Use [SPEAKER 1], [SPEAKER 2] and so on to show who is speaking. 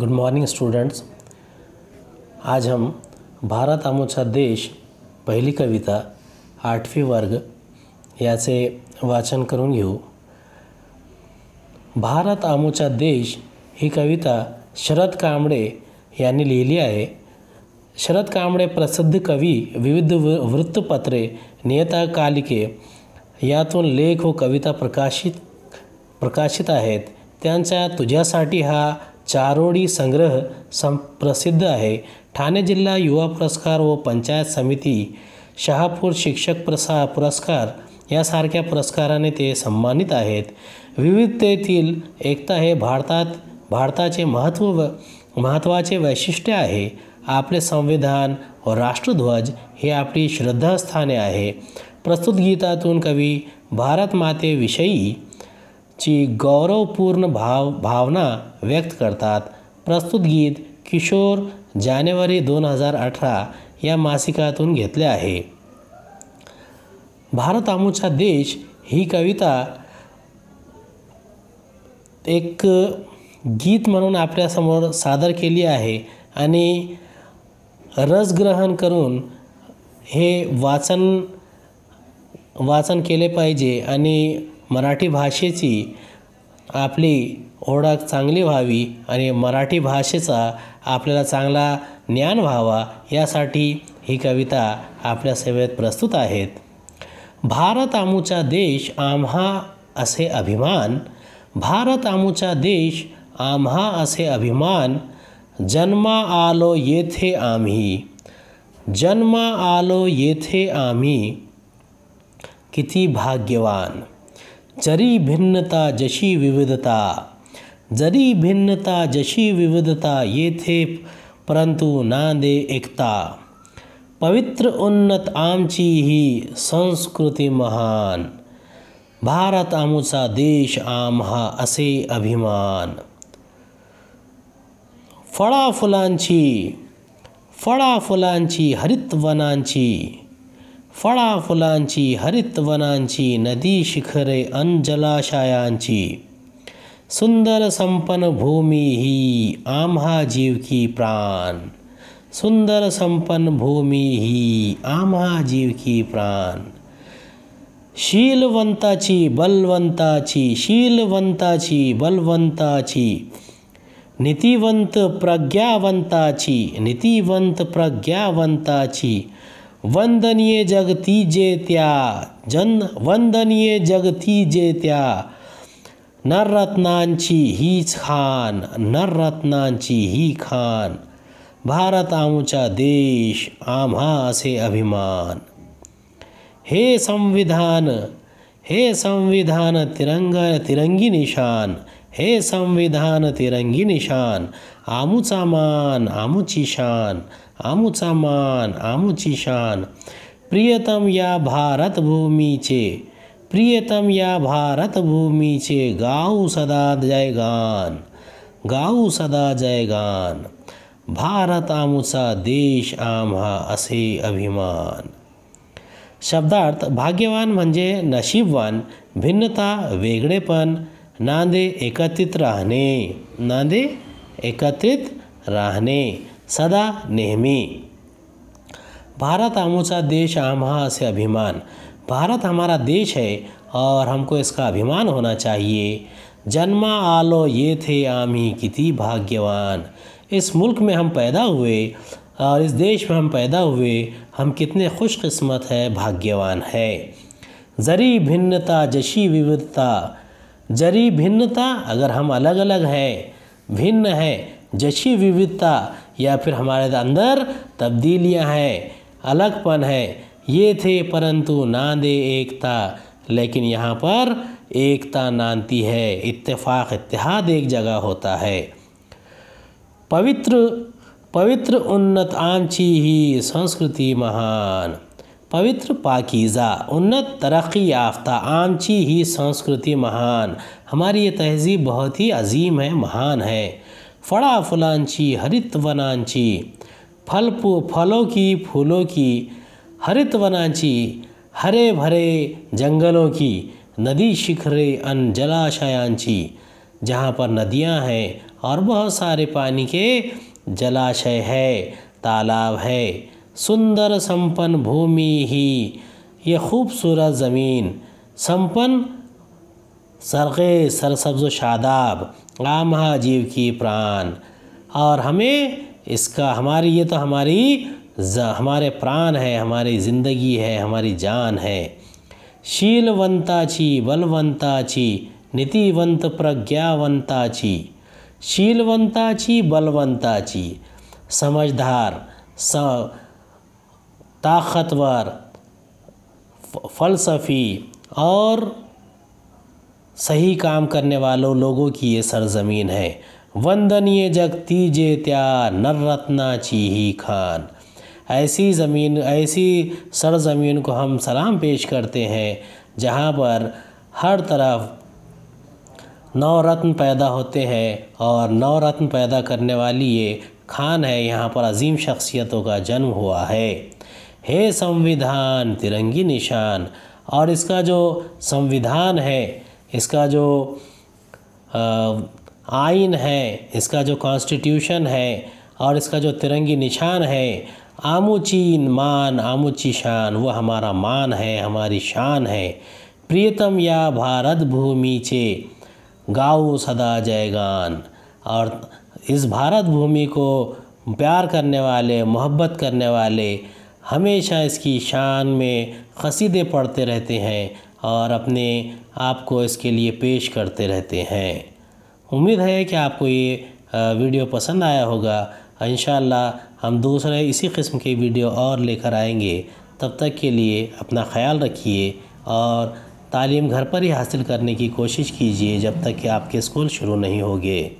[SPEAKER 1] good morning students आज हम भारत आमोचा देश पहिली कविता आठवी वर्ग याचे वाचन करून घेऊ भारत आमोचा देश ही कविता शरद कांबडे यांनी लिहिली आहे शरद कांबळे प्रसिद्ध कवी विविध वृत्तपत्रे नियतकालिके यातून लेख व कविता प्रकाशित प्रकाशित आहेत त्यांचा तुझ्यासाठी हा चारोड़ी संग्रह संप्रसिद्ध आहे ठाणे जिल्हा युवा पुरस्कार व पंचायत समिति शाहपुर शिक्षक प्रसा पुरस्कार यासारख्या पुरस्काराने ते सन्मानित आहेत विविधतेतील एकता हे भारतात भारताचे महत्त्व महत्त्वाचे वैशिष्ट्य है आपले संविधान व राष्ट्रध्वज हे अपनी श्रद्धास्थाने है प्रस्तुत गीतातून कवि भारत माते विषयी ची गौरवपूर्ण भाव भावना व्यक्त करतात प्रस्तुत गीत किशोर जानेवारी दोन हजार अठरा या मासिकातून घेतले आहे भारत आमूचा देश ही कविता एक गीत म्हणून आपल्यासमोर सादर केली आहे आणि रसग्रहण करून हे वाचन वाचन केले पाहिजे आणि मराठी भाषेची आपली ओळख चांगली व्हावी आणि मराठी भाषेचा आपल्याला चांगला ज्ञान व्हावा यासाठी ही कविता आपल्या सेवेत प्रस्तुत आहेत भारत आमूचा देश आम्हा असे अभिमान भारत आमूचा देश आम्हा असे अभिमान जन्मा आलो येथे आम्ही जन्मा आलो येथे आम्ही किती भाग्यवान जरी भिन्नता जशी विविधता जरी भिन्नता जशी विविधता ये थे परंतु ना दे एकता पवित्र उन्नत आमची ही संस्कृति महान भारत आमुचा देश आमहा असे अभिमान फळा फुलांची फळा फुलांची हरितवनांची फळाफुलांची हरितवनांची नदी शिखरे अंजलाशयांची सुंदर संपन्न भूमि ही आम्हा जीव की प्राण सुंदर संपन्न भूमि ही आम्हा जीव की प्राण शीलवंताची बलवंताची शीलवंताची बलवंताची नीतिवंत प्रज्ञावंताची नीतिवंत प्रज्ञावंताची वंदनीय जगती जेत्या जन वंदनीय जगती जेत्या नररत्नांची ही खान नररत्नांची ही खान भारत आमचा देश आम्हा असे अभिमान हे संविधान हे संविधान तिरंगा तिरंगी निशान हे संविधान तिरंगी निशान आमुचा मान आमुची शान आमुचा मान आमुची शान प्रियतम या भारत भूमीचे प्रियतम या भारत भूमीचे गाऊ सदा जयगान गाऊ सदा जयगान भारत आमुचा देश आम्हा असे अभिमान शब्दार्थ भाग्यवान म्हणजे नशीबवान भिन्नता वेगळेपण नांदे एकत्रित रहने नांदे एकत्रित रहने सदा नेहमी भारत आमोचा देश आम से अभिमान भारत हमारा देश है और हमको इसका अभिमान होना चाहिए जन्मा आलो ये थे आमी किति भाग्यवान इस मुल्क में हम पैदा हुए और इस देश में हम पैदा हुए हम कितने खुशकस्मत है भाग्यवान है जरी भिन्नता जशी विविधता जरी भिन्नता अगर हम अलग अलग हैं भिन्न हैं जैसी विविधता या फिर हमारे अंदर तब्दीलियां हैं अलगपन है ये थे परंतु ना दे एकता लेकिन यहाँ पर एकता नानती है इत्तेफाक इतिहाद एक जगह होता है पवित्र पवित्र उन्नत आंची ही संस्कृति महान पवित्र पाकिज़ा उन्नत तरक्की याफ्ता आमची ही संस्कृति महान हमारी ये तहज़ीब बहुत ही अजीम है महान है फड़ा फुलांची हरित वनांची फल फलों की फूलों की हरित वनांची हरे भरे जंगलों की नदी शिखरे अन जलाशयांची जहाँ पर नदियाँ हैं और बहुत सारे पानी के जलाशय है तालाब है सुंदर संपन्न भूमि ही ये खूबसूरत ज़मीन संपन्न सरगे सरसब्ज शादाब आम जीव की प्राण और हमें इसका हमारी ये तो हमारी हमारे प्राण है हमारी ज़िंदगी है हमारी जान है शीलवंताची बलवंताची शीलवंता प्रज्ञावंताची शीलवंताची बलवंताची समझदार ताकतवर फ़लसफ़ी और सही काम करने वालों लोगों की ये सरजमीन है वंदनीय जग तीजे त्या नर ची ही खान ऐसी ज़मीन ऐसी सरजमीन को हम सलाम पेश करते हैं जहाँ पर हर तरफ नवरत्न पैदा होते हैं और नवरत्न पैदा करने वाली ये खान है यहाँ पर अजीम शख्सियतों का जन्म हुआ है हे संविधान तिरंगी निशान और इसका जो संविधान है इसका जो आइन है इसका जो कॉन्स्टिट्यूशन है और इसका जो तिरंगी निशान है आमुचीन मान आमुची शान वह हमारा मान है हमारी शान है प्रियतम या भारत भूमि चे गाओ सदा जयगान और इस भारत भूमि को प्यार करने वाले मोहब्बत करने वाले हमेशा इसकी शान में कसीदे पढ़ते रहते हैं और अपने आप को इसके लिए पेश करते रहते हैं उम्मीद है कि आपको ये वीडियो पसंद आया होगा इन हम दूसरे इसी किस्म के वीडियो और लेकर आएंगे तब तक के लिए अपना ख्याल रखिए और तालीम घर पर ही हासिल करने की कोशिश कीजिए जब तक कि आपके स्कूल शुरू नहीं होंगे